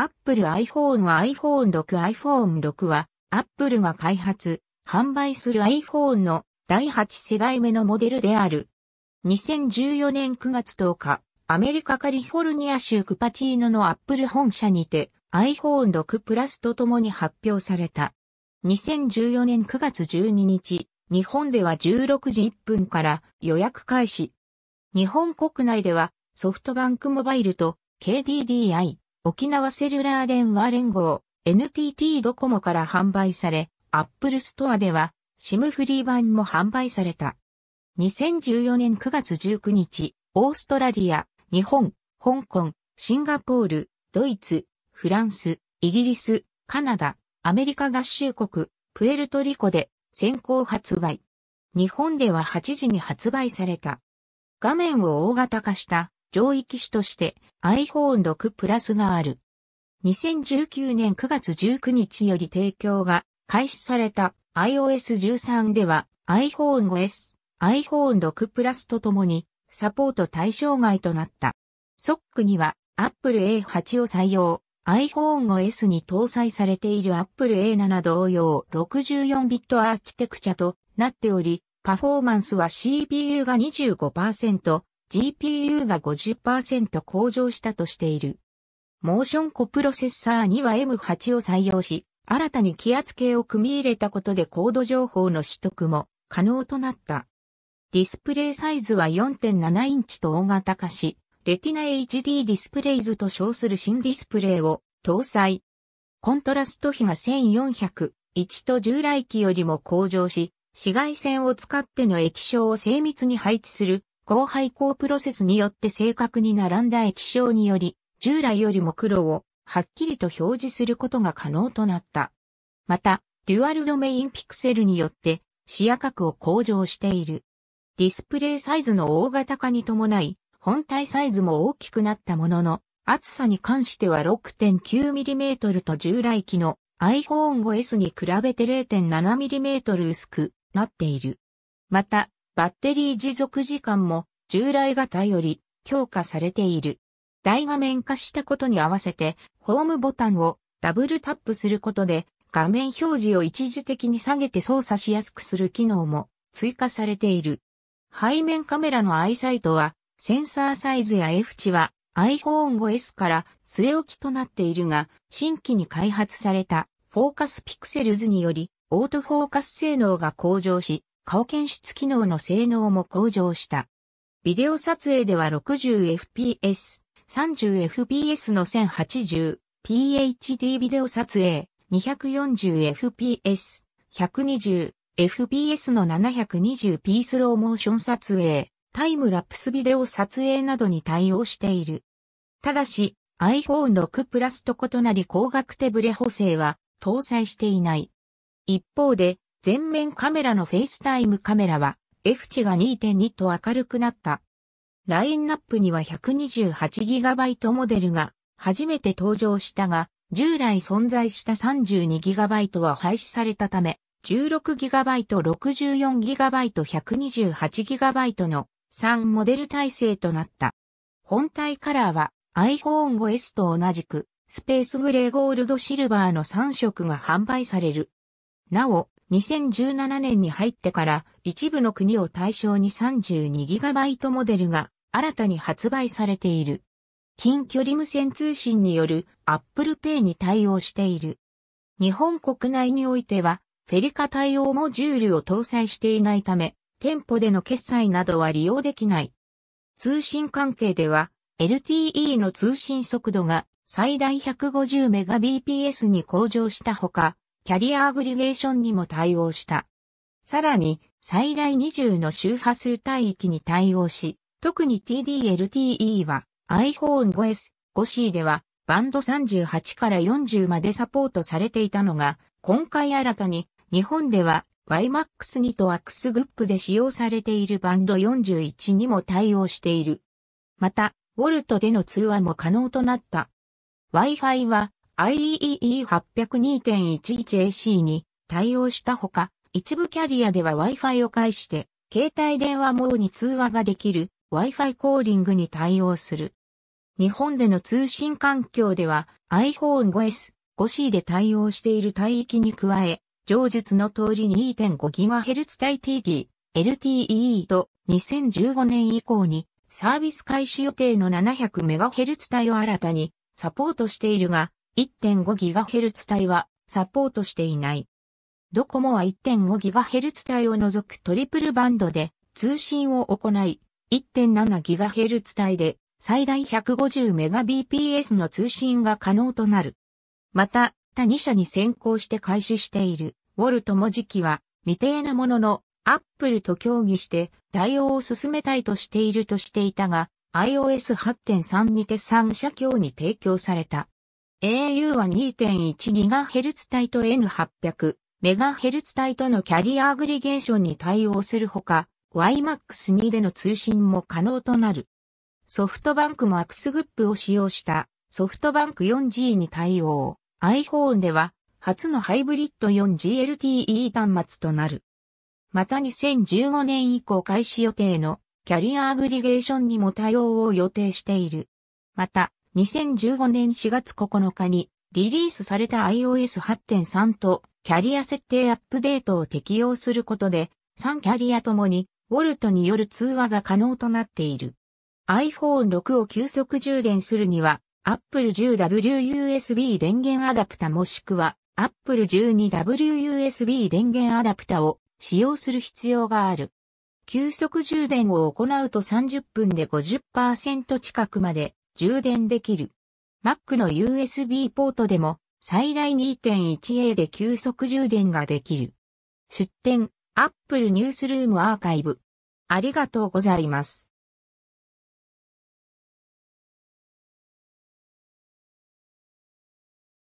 Apple iPhone は iPhone6 iPhone6 は Apple が開発、販売する iPhone の第8世代目のモデルである。2014年9月10日、アメリカカリフォルニア州クパチーノの Apple 本社にて iPhone6 プラスと共に発表された。2014年9月12日、日本では16時1分から予約開始。日本国内ではソフトバンクモバイルと KDDI、沖縄セルラー電話連合 NTT ドコモから販売され、Apple Store では SIM フリー版も販売された。2014年9月19日、オーストラリア、日本、香港、シンガポール、ドイツ、フランス、イギリス、カナダ、アメリカ合衆国、プエルトリコで先行発売。日本では8時に発売された。画面を大型化した上位機種として iPhone6 プラスがある。2019年9月19日より提供が開始された iOS13 では iPhone5S、iPhone6 プラスとともにサポート対象外となった。SOC には Apple A8 を採用。iPhone5S に搭載されている Apple A7 同様 64bit アーキテクチャとなっており、パフォーマンスは CPU が25%、GPU が50%向上したとしている。モーションコプロセッサーには M8 を採用し、新たに気圧計を組み入れたことでコード情報の取得も可能となった。ディスプレイサイズは4.7インチと大型化し、レティナ HD ディスプレイズと称する新ディスプレイを搭載。コントラスト比が1 4 0 1と従来機よりも向上し、紫外線を使っての液晶を精密に配置する高配光プロセスによって正確に並んだ液晶により、従来よりも黒をはっきりと表示することが可能となった。また、デュアルドメインピクセルによって視野角を向上している。ディスプレイサイズの大型化に伴い、本体サイズも大きくなったものの、厚さに関しては 6.9mm と従来機の iPhone 5S に比べて 0.7mm 薄くなっている。また、バッテリー持続時間も従来型より強化されている。大画面化したことに合わせて、ホームボタンをダブルタップすることで、画面表示を一時的に下げて操作しやすくする機能も追加されている。背面カメラのアイサイトは、センサーサイズや F 値は iPhone5S から据え置きとなっているが、新規に開発されたフォーカスピクセルズにより、オートフォーカス性能が向上し、顔検出機能の性能も向上した。ビデオ撮影では 60fps、30fps の 1080PHD ビデオ撮影、240fps、120fps の 720p スローモーション撮影、タイムラプスビデオ撮影などに対応している。ただし、iPhone 6 Plus と異なり光学手ブレ補正は搭載していない。一方で、全面カメラのフェイスタイムカメラは F 値が2.2と明るくなった。ラインナップには 128GB モデルが初めて登場したが、従来存在した 32GB は廃止されたため、16GB、64GB、128GB の3モデル体制となった。本体カラーは iPhone 5S と同じくスペースグレーゴールドシルバーの3色が販売される。なお、2017年に入ってから一部の国を対象に 32GB モデルが新たに発売されている。近距離無線通信による Apple Pay に対応している。日本国内においてはフェリカ対応モジュールを搭載していないため、店舗での決済などは利用できない。通信関係では LTE の通信速度が最大 150Mbps に向上したほか、キャリアアグリゲーションにも対応した。さらに、最大20の周波数帯域に対応し、特に TDLTE は iPhone 5S、5C ではバンド38から40までサポートされていたのが、今回新たに日本では YMAX2 と AXGUP で使用されているバンド41にも対応している。また、ウォルトでの通話も可能となった。Wi-Fi は IEEE802.11AC に対応したほか、一部キャリアでは Wi-Fi を介して、携帯電話網に通話ができる Wi-Fi コーリングに対応する。日本での通信環境では iPhone 5S、5C で対応している帯域に加え、上述の通り 2.5GHz 対 TD、LTE と2015年以降にサービス開始予定の 700MHz 帯を新たにサポートしているが、1.5GHz 帯はサポートしていない。ドコモは 1.5GHz 帯を除くトリプルバンドで通信を行い、1.7GHz 帯で最大 150Mbps の通信が可能となる。また、他2社に先行して開始している、ウォルトも時期は未定なものの、アップルと協議して対応を進めたいとしているとしていたが、iOS8.3 にて3社協に提供された。au は 2.1GHz 帯と N800 MHz 帯とのキャリアアグリゲーションに対応するほか、YMAX2 での通信も可能となる。ソフトバンクも AXGP を使用したソフトバンク 4G に対応。iPhone では初のハイブリッド 4GLTE 端末となる。また2015年以降開始予定のキャリアアグリゲーションにも対応を予定している。また、2015年4月9日にリリースされた iOS 8.3とキャリア設定アップデートを適用することで、3キャリアともに、ウォルトによる通話が可能となっている。iPhone6 を急速充電するには、Apple 10WUSB 電源アダプタもしくは、Apple 12WUSB 電源アダプタを使用する必要がある。急速充電を行うと30分で50%近くまで充電できる。Mac の USB ポートでも最大 2.1A で急速充電ができる。出展、Apple ニュースルームアーカイブ。ありがとうございます。